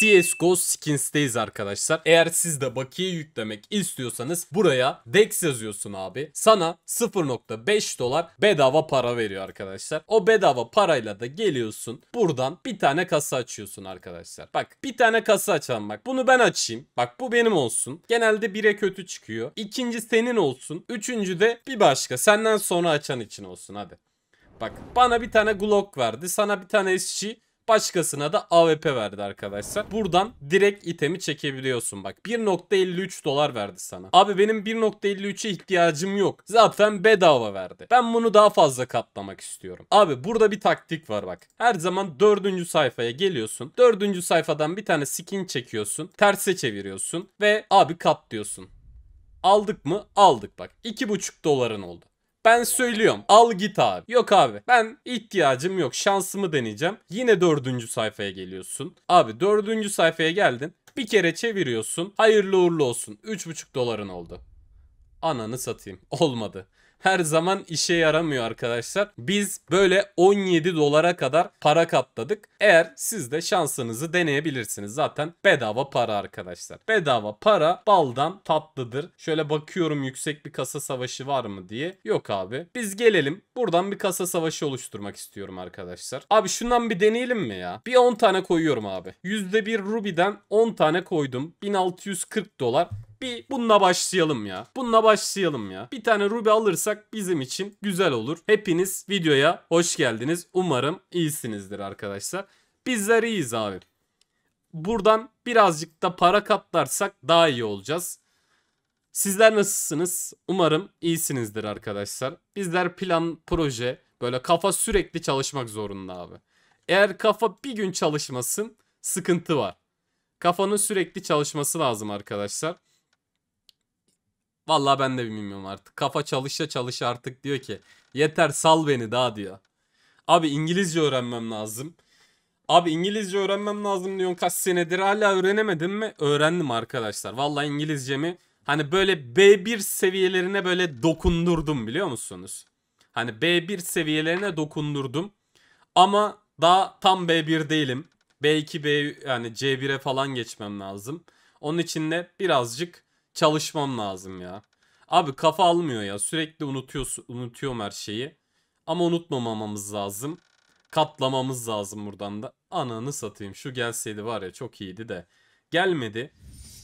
CSGO Skins'teyiz arkadaşlar. Eğer siz de bakiye yüklemek istiyorsanız buraya DEX yazıyorsun abi. Sana 0.5 dolar bedava para veriyor arkadaşlar. O bedava parayla da geliyorsun. Buradan bir tane kasa açıyorsun arkadaşlar. Bak bir tane kasa açalım bak. Bunu ben açayım. Bak bu benim olsun. Genelde 1'e kötü çıkıyor. İkinci senin olsun. Üçüncü de bir başka. Senden sonra açan için olsun hadi. Bak bana bir tane Glock verdi. Sana bir tane SG. Başkasına da AWP verdi arkadaşlar. Buradan direkt itemi çekebiliyorsun bak. 1.53 dolar verdi sana. Abi benim 1.53'e ihtiyacım yok. Zaten bedava verdi. Ben bunu daha fazla katlamak istiyorum. Abi burada bir taktik var bak. Her zaman 4. sayfaya geliyorsun. 4. sayfadan bir tane skin çekiyorsun. Terse çeviriyorsun. Ve abi katlıyorsun. Aldık mı? Aldık bak. 2.5 doların oldu. Ben söylüyorum. Al git abi. Yok abi. Ben ihtiyacım yok. Şansımı deneyeceğim. Yine dördüncü sayfaya geliyorsun. Abi dördüncü sayfaya geldin. Bir kere çeviriyorsun. Hayırlı uğurlu olsun. Üç buçuk doların oldu. Ananı satayım. Olmadı her zaman işe yaramıyor arkadaşlar. Biz böyle 17 dolara kadar para katladık. Eğer siz de şansınızı deneyebilirsiniz. Zaten bedava para arkadaşlar. Bedava para baldan tatlıdır. Şöyle bakıyorum yüksek bir kasa savaşı var mı diye. Yok abi. Biz gelelim. Buradan bir kasa savaşı oluşturmak istiyorum arkadaşlar. Abi şundan bir deneyelim mi ya? Bir 10 tane koyuyorum abi. %1 Ruby'den 10 tane koydum. 1640 dolar. Bir bununla başlayalım ya. Bununla başlayalım ya. Bir tane Ruby alırsak yaparsak bizim için güzel olur. Hepiniz videoya hoş geldiniz. Umarım iyisinizdir arkadaşlar. Bizler iyiyiz abi. Buradan birazcık da para katlarsak daha iyi olacağız. Sizler nasılsınız? Umarım iyisinizdir arkadaşlar. Bizler plan, proje, böyle kafa sürekli çalışmak zorunda abi. Eğer kafa bir gün çalışmasın sıkıntı var. Kafanın sürekli çalışması lazım arkadaşlar. Vallahi ben de bilmiyorum artık. Kafa çalışa çalış artık diyor ki yeter sal beni daha diyor. Abi İngilizce öğrenmem lazım. Abi İngilizce öğrenmem lazım diyorsun kaç senedir hala öğrenemedim mi? Öğrendim arkadaşlar. Vallahi İngilizcemi hani böyle B1 seviyelerine böyle dokundurdum biliyor musunuz? Hani B1 seviyelerine dokundurdum. Ama daha tam B1 değilim. B2 B yani C1'e falan geçmem lazım. Onun için de birazcık çalışmam lazım ya. Abi kafa almıyor ya. Sürekli unutuyorsun, unutuyorum her şeyi. Ama unutmamamamız lazım. Katlamamız lazım buradan da. Ananı satayım. Şu gelseydi var ya çok iyiydi de. Gelmedi.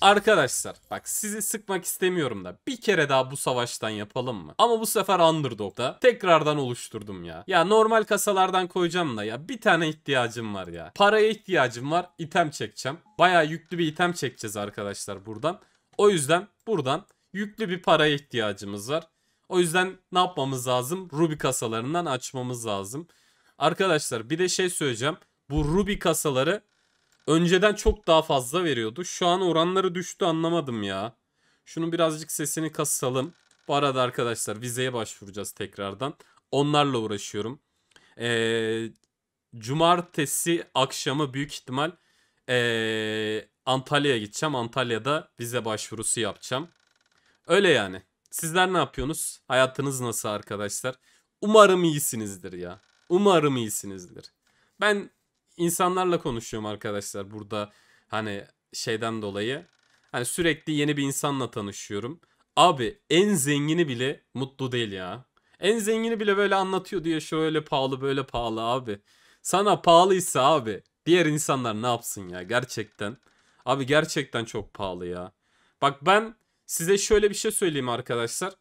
Arkadaşlar bak sizi sıkmak istemiyorum da bir kere daha bu savaştan yapalım mı? Ama bu sefer Underdog'da tekrardan oluşturdum ya. Ya normal kasalardan koyacağım da ya bir tane ihtiyacım var ya. Paraya ihtiyacım var item çekeceğim. Baya yüklü bir item çekeceğiz arkadaşlar buradan. O yüzden buradan yüklü bir paraya ihtiyacımız var. O yüzden ne yapmamız lazım? Ruby kasalarından açmamız lazım. Arkadaşlar bir de şey söyleyeceğim. Bu Ruby kasaları önceden çok daha fazla veriyordu. Şu an oranları düştü anlamadım ya. Şunu birazcık sesini kasalım. Bu arada arkadaşlar vizeye başvuracağız tekrardan. Onlarla uğraşıyorum. Ee, cumartesi akşamı büyük ihtimal ee, Antalya'ya gideceğim. Antalya'da vize başvurusu yapacağım. Öyle yani. Sizler ne yapıyorsunuz? Hayatınız nasıl arkadaşlar? Umarım iyisinizdir ya. Umarım iyisinizdir. Ben insanlarla konuşuyorum arkadaşlar burada hani şeyden dolayı. Hani sürekli yeni bir insanla tanışıyorum. Abi en zengini bile mutlu değil ya. En zengini bile böyle anlatıyor diye şöyle pahalı böyle pahalı abi. Sana pahalıysa abi diğer insanlar ne yapsın ya gerçekten. Abi gerçekten çok pahalı ya. Bak ben size şöyle bir şey söyleyeyim arkadaşlar.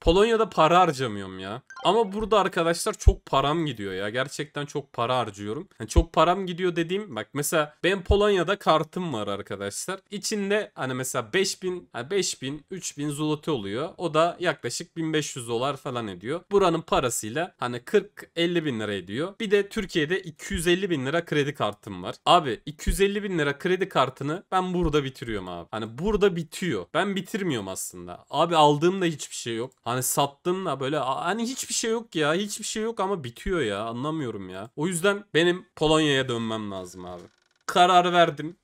Polonya'da para harcamıyorum ya. Ama burada arkadaşlar çok param gidiyor ya. Gerçekten çok para harcıyorum. Yani çok param gidiyor dediğim bak mesela ben Polonya'da kartım var arkadaşlar. İçinde hani mesela 5000 hani 5000 3000 zloty oluyor. O da yaklaşık 1500 dolar falan ediyor. Buranın parasıyla hani 40 50 bin lira ediyor. Bir de Türkiye'de 250 bin lira kredi kartım var. Abi 250 bin lira kredi kartını ben burada bitiriyorum abi. Hani burada bitiyor. Ben bitirmiyorum aslında. Abi aldığımda hiçbir şey yok. Hani sattım da böyle hani hiçbir şey yok ya. Hiçbir şey yok ama bitiyor ya. Anlamıyorum ya. O yüzden benim Polonya'ya dönmem lazım abi. Karar verdim.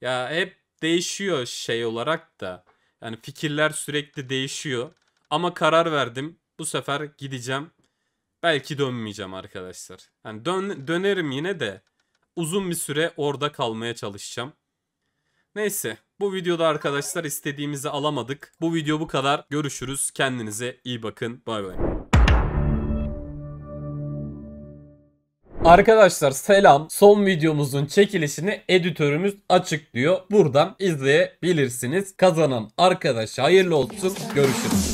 Ya hep değişiyor şey olarak da. Yani fikirler sürekli değişiyor. Ama karar verdim. Bu sefer gideceğim. Belki dönmeyeceğim arkadaşlar. Yani dön dönerim yine de uzun bir süre orada kalmaya çalışacağım. Neyse bu videoda arkadaşlar istediğimizi alamadık. Bu video bu kadar. Görüşürüz. Kendinize iyi bakın. Bay bay. Arkadaşlar selam. Son videomuzun çekilişini editörümüz açıklıyor. Buradan izleyebilirsiniz. Kazanan arkadaş hayırlı olsun. Görüşürüz.